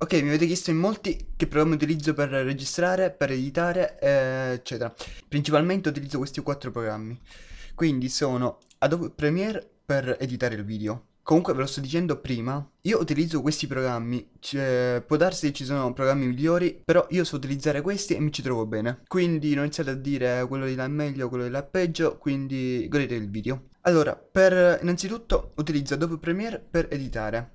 Ok, mi avete chiesto in molti che programmi utilizzo per registrare, per editare, eh, eccetera. Principalmente utilizzo questi quattro programmi. Quindi sono Adobe Premiere per editare il video. Comunque ve lo sto dicendo prima, io utilizzo questi programmi, cioè, può darsi che ci sono programmi migliori, però io so utilizzare questi e mi ci trovo bene. Quindi non iniziate a dire eh, quello di là è meglio, quello di là è peggio, quindi godete il video. Allora, per, innanzitutto utilizzo Adobe Premiere per editare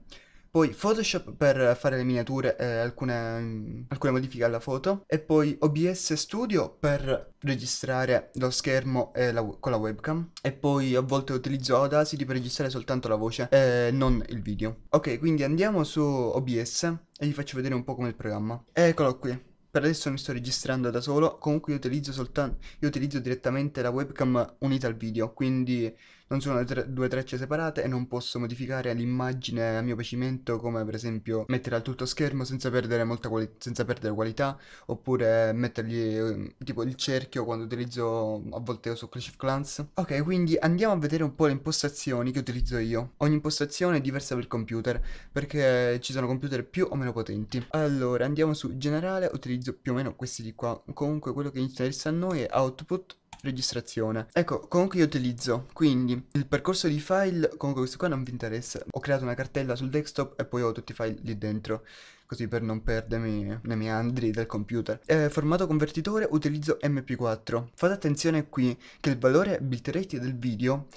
poi Photoshop per fare le miniature e alcune, alcune modifiche alla foto e poi OBS Studio per registrare lo schermo la, con la webcam e poi a volte utilizzo Audacity per registrare soltanto la voce e non il video. Ok, quindi andiamo su OBS e vi faccio vedere un po' come il programma. Eccolo qui per adesso mi sto registrando da solo, comunque io utilizzo, io utilizzo direttamente la webcam unita al video, quindi non sono due trecce separate e non posso modificare l'immagine a mio piacimento come per esempio mettere al tutto schermo senza perdere, molta quali senza perdere qualità oppure mettergli eh, tipo il cerchio quando utilizzo a volte su Clash of Clans. Ok quindi andiamo a vedere un po' le impostazioni che utilizzo io. Ogni impostazione è diversa per il computer perché ci sono computer più o meno potenti. Allora andiamo su generale, utilizzo utilizzo più o meno questi di qua. Comunque quello che interessa a noi è output registrazione. Ecco, comunque io utilizzo, quindi il percorso di file, comunque questo qua non vi interessa. Ho creato una cartella sul desktop e poi ho tutti i file lì dentro, così per non perdermi nei miei andri del computer. Eh, formato convertitore utilizzo MP4. Fate attenzione qui che il valore bitrate del video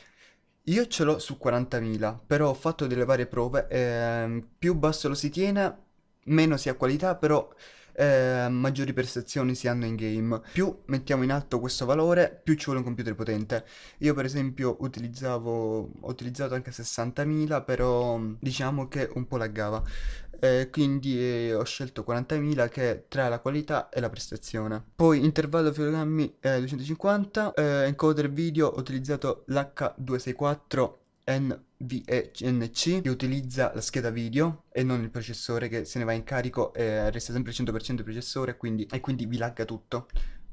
io ce l'ho su 40.000, però ho fatto delle varie prove, eh, più basso lo si tiene, meno si ha qualità, però eh, maggiori prestazioni si hanno in game. Più mettiamo in alto questo valore, più ci vuole un computer potente. Io per esempio utilizzavo, ho utilizzato anche 60.000, però mm, diciamo che un po' laggava. Eh, quindi eh, ho scelto 40.000 che tra la qualità e la prestazione. Poi intervallo fotogrammi eh, 250, eh, encoder video ho utilizzato l'H264 NVENC che utilizza la scheda video e non il processore che se ne va in carico e resta sempre 100% il processore quindi, e quindi vi lagga tutto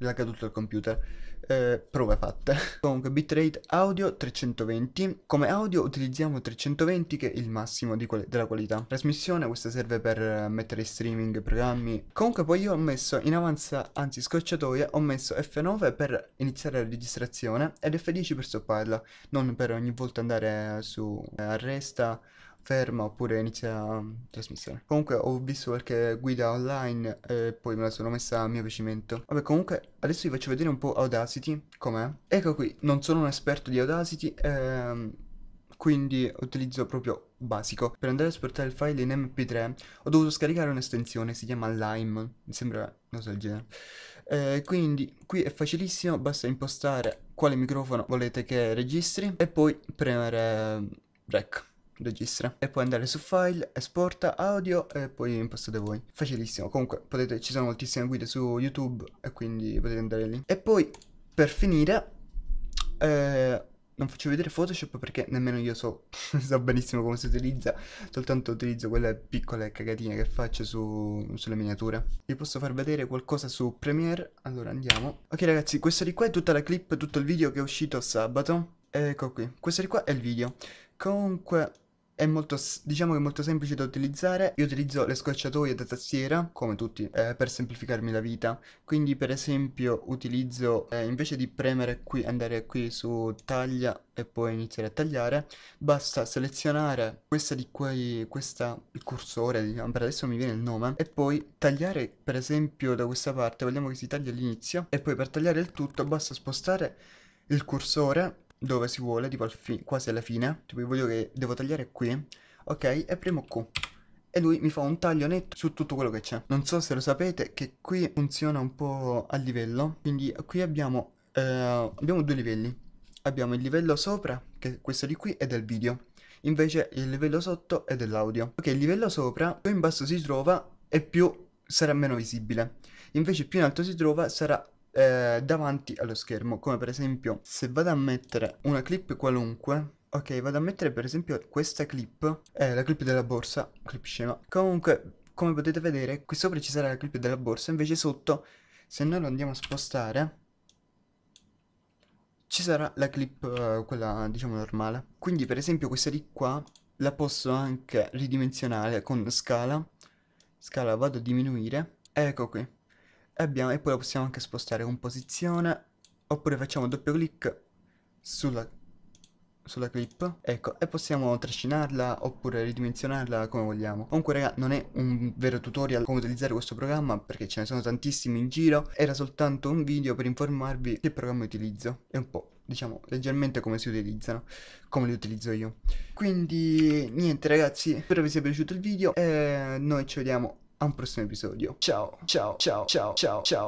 lagga tutto il computer. Eh, prove fatte. Comunque, bitrate audio 320. Come audio utilizziamo 320 che è il massimo quali della qualità. Trasmissione, questa serve per eh, mettere in streaming programmi. Comunque poi io ho messo in avanza, anzi scorciatoia, ho messo F9 per iniziare la registrazione ed F10 per stopparla, non per ogni volta andare su eh, arresta ferma oppure inizia la trasmissione. Comunque ho visto qualche guida online e poi me la sono messa a mio piacimento. Vabbè comunque adesso vi faccio vedere un po' Audacity, com'è. Ecco qui, non sono un esperto di Audacity, ehm, quindi utilizzo proprio basico. Per andare a esportare il file in mp3 ho dovuto scaricare un'estensione, si chiama Lime, mi sembra, non so il genere. Eh, quindi qui è facilissimo, basta impostare quale microfono volete che registri e poi premere eh, rec registra e poi andare su file esporta audio e poi impostate voi facilissimo comunque potete ci sono moltissime guide su youtube e quindi potete andare lì e poi per finire eh, non faccio vedere photoshop perché nemmeno io so, so benissimo come si utilizza soltanto utilizzo quelle piccole cagatine che faccio su, sulle miniature vi posso far vedere qualcosa su premiere allora andiamo ok ragazzi questa di qua è tutta la clip tutto il video che è uscito sabato Ecco qui, questo di qua è il video. Comunque, è molto, diciamo che è molto semplice da utilizzare, io utilizzo le scorciatoie da tastiera, come tutti, eh, per semplificarmi la vita. Quindi per esempio utilizzo, eh, invece di premere qui, andare qui su taglia e poi iniziare a tagliare, basta selezionare questa di qui, questa, il cursore, diciamo, per adesso mi viene il nome, e poi tagliare per esempio da questa parte, vogliamo che si taglia all'inizio, e poi per tagliare il tutto basta spostare il cursore dove si vuole, tipo al quasi alla fine, tipo io voglio che devo tagliare qui, ok, e premo Q. E lui mi fa un taglio netto su tutto quello che c'è. Non so se lo sapete che qui funziona un po' a livello, quindi qui abbiamo, eh, abbiamo due livelli. Abbiamo il livello sopra, che è questo di qui, è del video. Invece il livello sotto è dell'audio. Ok, il livello sopra, più in basso si trova e più sarà meno visibile. Invece più in alto si trova sarà eh, davanti allo schermo, come per esempio se vado a mettere una clip qualunque Ok, vado a mettere per esempio questa clip, eh, la clip della borsa, clip scema. Comunque, come potete vedere, qui sopra ci sarà la clip della borsa, invece sotto, se noi lo andiamo a spostare, ci sarà la clip, eh, quella diciamo normale. Quindi per esempio questa di qua la posso anche ridimensionare con scala. Scala vado a diminuire, ecco qui e, abbiamo, e poi la possiamo anche spostare con posizione oppure facciamo doppio clic sulla, sulla clip ecco e possiamo trascinarla oppure ridimensionarla come vogliamo comunque raga non è un vero tutorial come utilizzare questo programma perché ce ne sono tantissimi in giro era soltanto un video per informarvi che programma utilizzo e un po' diciamo leggermente come si utilizzano come li utilizzo io quindi niente ragazzi spero vi sia piaciuto il video e noi ci vediamo a un prossimo episodio. Ciao, ciao, ciao, ciao, ciao, ciao.